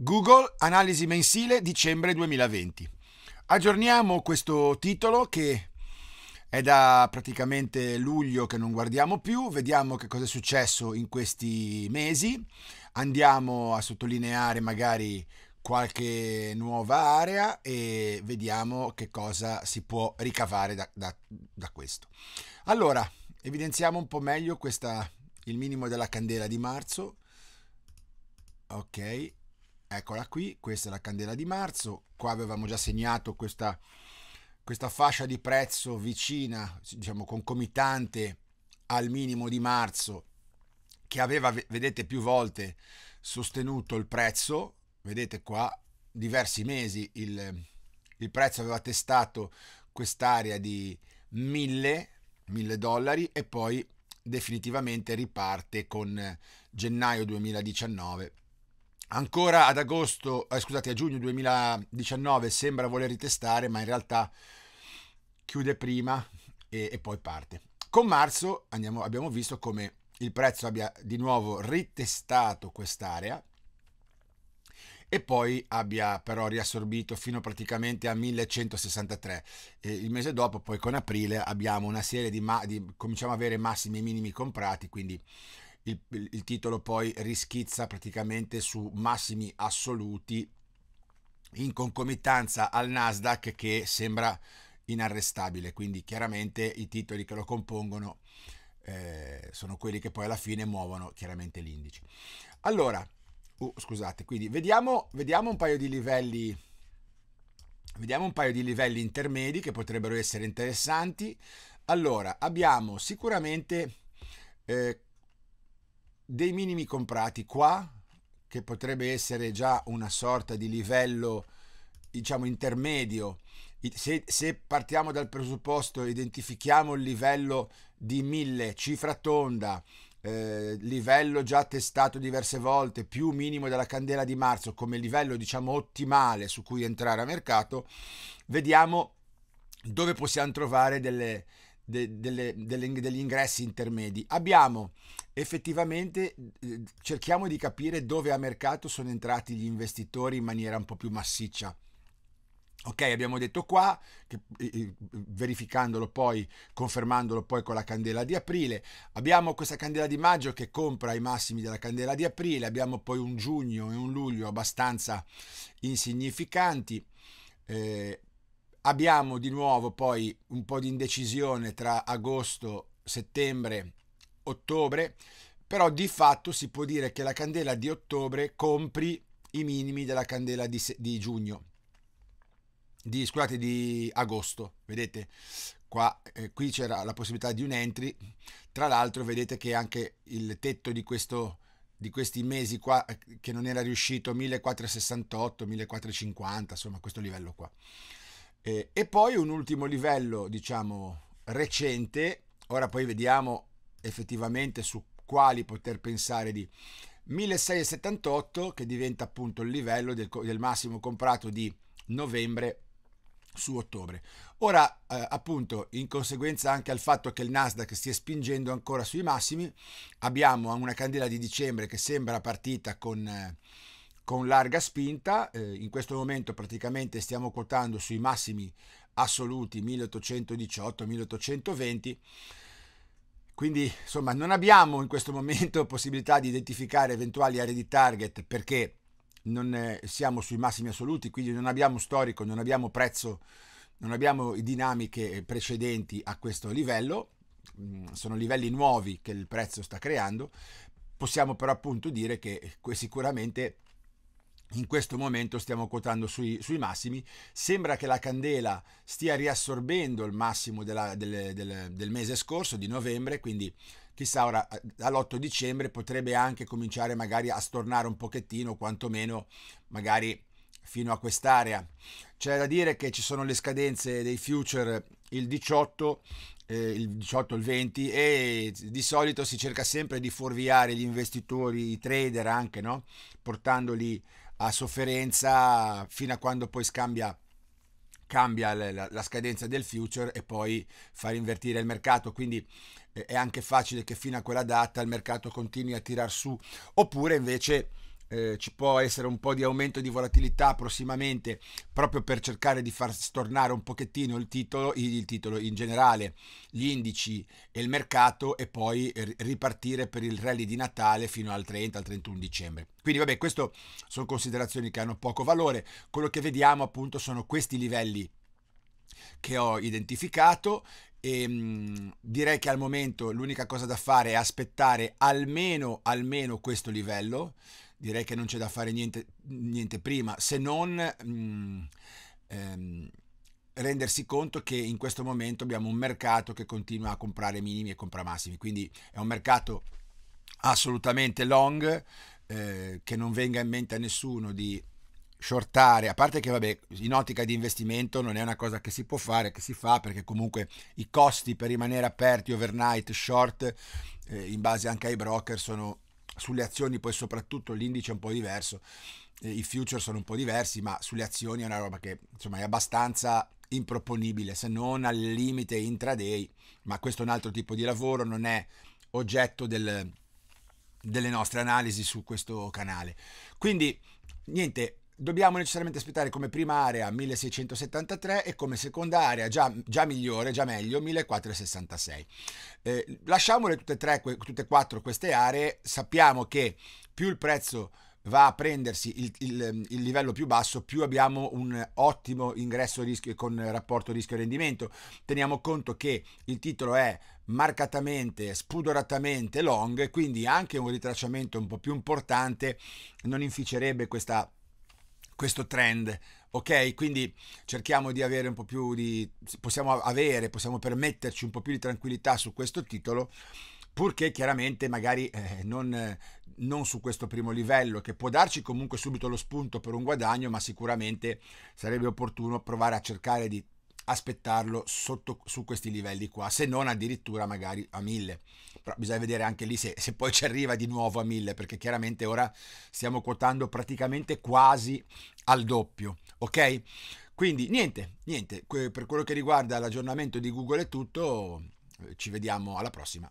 Google, analisi mensile dicembre 2020. Aggiorniamo questo titolo che è da praticamente luglio che non guardiamo più, vediamo che cosa è successo in questi mesi, andiamo a sottolineare magari qualche nuova area e vediamo che cosa si può ricavare da, da, da questo. Allora, evidenziamo un po' meglio questa, il minimo della candela di marzo. Ok, Eccola qui, questa è la candela di marzo, qua avevamo già segnato questa, questa fascia di prezzo vicina, diciamo concomitante al minimo di marzo, che aveva, vedete, più volte sostenuto il prezzo, vedete qua, diversi mesi il, il prezzo aveva testato quest'area di 1000, 1000 dollari e poi definitivamente riparte con gennaio 2019 Ancora ad agosto, eh, scusate, a giugno 2019 sembra voler ritestare, ma in realtà chiude prima e, e poi parte. Con marzo andiamo, abbiamo visto come il prezzo abbia di nuovo ritestato quest'area e poi abbia però riassorbito fino praticamente a 1163. E il mese dopo, poi con aprile, abbiamo una serie di, ma- di cominciamo ad avere massimi e minimi comprati, quindi il, il titolo poi rischizza praticamente su massimi assoluti in concomitanza al Nasdaq che sembra inarrestabile, quindi chiaramente i titoli che lo compongono eh, sono quelli che poi alla fine muovono chiaramente l'indice. Allora, uh, scusate, quindi vediamo, vediamo, un paio di livelli vediamo un paio di livelli intermedi che potrebbero essere interessanti. Allora, abbiamo sicuramente eh, dei minimi comprati qua, che potrebbe essere già una sorta di livello diciamo intermedio. Se, se, partiamo dal presupposto, identifichiamo il livello di 1000, cifra tonda, eh, livello già testato diverse volte, più minimo della candela di marzo come livello diciamo ottimale su cui entrare a mercato, vediamo dove possiamo trovare delle, de, delle, delle, degli ingressi intermedi. Abbiamo effettivamente, eh, cerchiamo di capire dove a mercato sono entrati gli investitori in maniera un po' più massiccia. Ok, abbiamo detto qua, che, eh, eh, verificandolo poi, confermandolo poi con la candela di aprile, abbiamo questa candela di maggio che compra i massimi della candela di aprile, abbiamo poi un giugno e un luglio abbastanza insignificanti, eh, abbiamo di nuovo poi un po' di indecisione tra agosto, settembre, ottobre, però di fatto si può dire che la candela di ottobre compri i minimi della candela di, di giugno, di, scusate, di agosto, vedete? Qua, eh, qui c'era la possibilità di un entry, tra l'altro vedete che anche il tetto di questo di questi mesi qua eh, che non era riuscito 1468 1450 insomma questo livello qua eh, e poi un ultimo livello, diciamo, recente, ora poi vediamo effettivamente su quali poter pensare di 1678 che diventa appunto il livello del, del massimo comprato di novembre su ottobre. Ora, eh, appunto, in conseguenza anche al fatto che il Nasdaq stia spingendo ancora sui massimi, abbiamo una candela di dicembre che sembra partita con eh, con larga spinta, eh, in questo momento praticamente stiamo quotando sui massimi assoluti 1818-1820, quindi insomma non abbiamo in questo momento possibilità di identificare eventuali aree di target perché non eh, siamo sui massimi assoluti, quindi non abbiamo storico, non abbiamo prezzo, non abbiamo dinamiche precedenti a questo livello, mm, sono livelli nuovi che il prezzo sta creando, possiamo però appunto dire che eh, sicuramente in questo momento stiamo quotando sui, sui, massimi, sembra che la candela stia riassorbendo il massimo della, del, del, del, mese scorso, di novembre, quindi chissà ora all'8 dicembre potrebbe anche cominciare magari a stornare un pochettino, quantomeno magari fino a quest'area. C'è da dire che ci sono le scadenze dei future il 18 eh, il 18, il 20 e di solito si cerca sempre di fuorviare gli investitori, i trader anche, no? portandoli a sofferenza fino a quando poi scambia cambia la, la, scadenza del future e poi far invertire il mercato. Quindi eh, è anche facile che fino a quella data il mercato continui a tirar su, oppure invece eh, ci può essere un po' di aumento di volatilità prossimamente proprio per cercare di far stornare un pochettino il titolo, il titolo in generale, gli indici e il mercato e poi ripartire per il rally di Natale fino al 30, al 31 dicembre. Quindi vabbè, queste sono considerazioni che hanno poco valore, quello che vediamo appunto sono questi livelli che ho identificato e ehm, direi che al momento l'unica cosa da fare è aspettare almeno, almeno questo livello direi che non c'è da fare niente, niente prima, se non mh, mm, ehm, rendersi conto che in questo momento abbiamo un mercato che continua a comprare minimi e compra massimi, quindi è un mercato assolutamente long, eh, che non venga in mente a nessuno di shortare, a parte che vabbè, in ottica di investimento non è una cosa che si può fare, che si fa, perché comunque i costi per rimanere aperti overnight, short, eh, in base anche ai broker, sono sulle azioni poi soprattutto l'indice è un po' diverso, eh, i futures sono un po' diversi, ma sulle azioni è una roba che insomma è abbastanza improponibile, se non al limite intraday, ma questo è un altro tipo di lavoro, non è oggetto del, delle nostre analisi su questo canale. Quindi niente, dobbiamo necessariamente aspettare come prima area 1673 e come seconda area già, già migliore, già meglio, 1466. Eh, lasciamole tutte e tre, tutte e quattro queste aree, sappiamo che più il prezzo va a prendersi il, il, il, livello più basso, più abbiamo un ottimo ingresso rischio con rapporto rischio-rendimento. Teniamo conto che il titolo è marcatamente, spudoratamente long, quindi anche un ritracciamento un po' più importante non inficerebbe questa questo trend. Ok, quindi cerchiamo di avere un po' più di. possiamo avere, possiamo permetterci un po' più di tranquillità su questo titolo, purché chiaramente magari eh, non, non, su questo primo livello, che può darci comunque subito lo spunto per un guadagno, ma sicuramente sarebbe opportuno provare a cercare di aspettarlo sotto su questi livelli qua, se non addirittura magari a 1000. Però bisogna vedere anche lì se, se poi ci arriva di nuovo a 1000, perché chiaramente ora stiamo quotando praticamente quasi al doppio, ok? Quindi niente, niente, per quello che riguarda l'aggiornamento di Google è tutto, ci vediamo alla prossima.